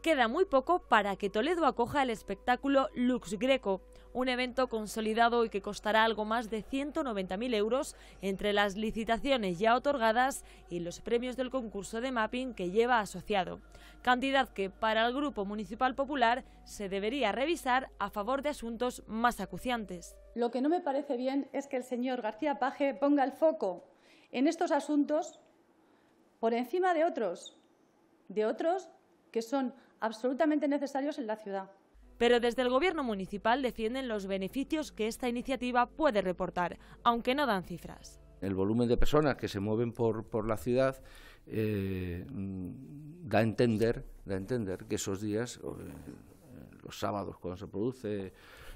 queda muy poco para que Toledo acoja el espectáculo Lux Greco, un evento consolidado y que costará algo más de 190.000 euros entre las licitaciones ya otorgadas y los premios del concurso de mapping que lleva asociado, cantidad que para el Grupo Municipal Popular se debería revisar a favor de asuntos más acuciantes. Lo que no me parece bien es que el señor García Paje ponga el foco en estos asuntos por encima de otros, de otros que son absolutamente necesarios en la ciudad. Pero desde el Gobierno Municipal defienden los beneficios que esta iniciativa puede reportar, aunque no dan cifras. El volumen de personas que se mueven por, la ciudad eh, da, a entender, da a entender que esos días, eh, los sábados, cuando se produce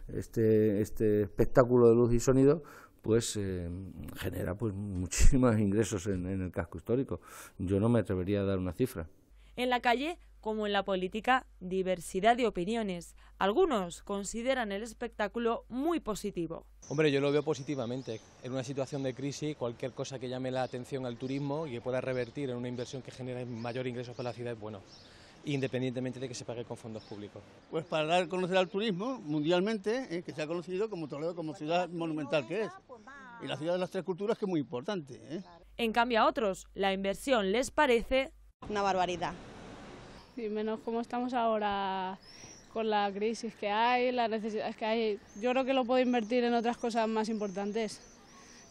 este, este espectáculo de luz y sonido, pues eh, genera pues, muchísimos ingresos en el casco histórico. Yo no me atrevería a dar una cifra. En la calle, como en la política, diversidad de opiniones. Algunos consideran el espectáculo muy positivo. Hombre, yo lo veo positivamente. En una situación de crisis, cualquier cosa que llame la atención al turismo y que pueda revertir en una inversión que genere mayor ingresos para la ciudad es bueno independientemente de que se pague con fondos públicos. Pues para dar a conocer al turismo mundialmente, eh, que se ha conocido como Toledo como ciudad monumental que es, y la ciudad de las tres culturas que es muy importante. Eh. En cambio a otros, la inversión les parece una barbaridad. Y menos estamos ahora con la crisis que hay, las necesidades que hay. Yo creo que lo puedo invertir en otras cosas más importantes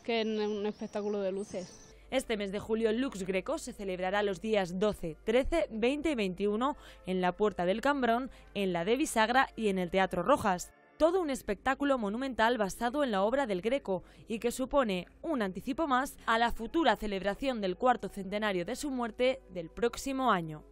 que en un espectáculo de luces. Este mes de julio Lux Greco se celebrará los días 12, 13, 20 y 21 en la Puerta del Cambrón, en la de Bisagra y en el Teatro Rojas todo un espectáculo monumental basado en la obra del Greco y que supone un anticipo más a la futura celebración del cuarto centenario de su muerte del próximo año.